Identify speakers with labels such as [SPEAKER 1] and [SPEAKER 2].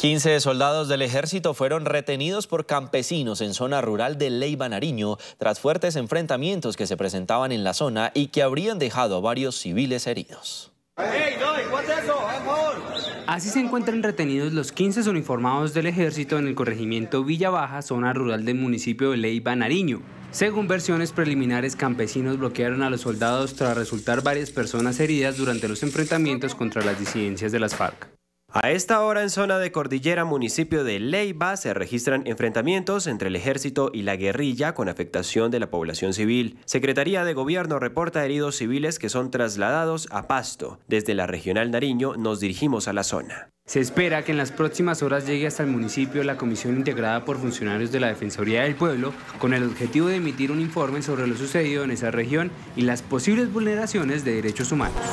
[SPEAKER 1] 15 soldados del ejército fueron retenidos por campesinos en zona rural de Leyva Nariño tras fuertes enfrentamientos que se presentaban en la zona y que habrían dejado a varios civiles heridos.
[SPEAKER 2] Así se encuentran retenidos los 15 uniformados del ejército en el corregimiento Villa Baja, zona rural del municipio de Leyva Nariño. Según versiones preliminares, campesinos bloquearon a los soldados tras resultar varias personas heridas durante los enfrentamientos contra las disidencias de las FARC. A esta hora en zona de cordillera municipio
[SPEAKER 3] de Leiva se registran enfrentamientos entre el ejército y la guerrilla con afectación de la población civil. Secretaría de Gobierno reporta heridos civiles que son trasladados a Pasto. Desde la regional Nariño nos dirigimos a la zona.
[SPEAKER 2] Se espera que en las próximas horas llegue hasta el municipio la comisión integrada por funcionarios de la Defensoría del Pueblo con el objetivo de emitir un informe sobre lo sucedido en esa región y las posibles vulneraciones de derechos humanos.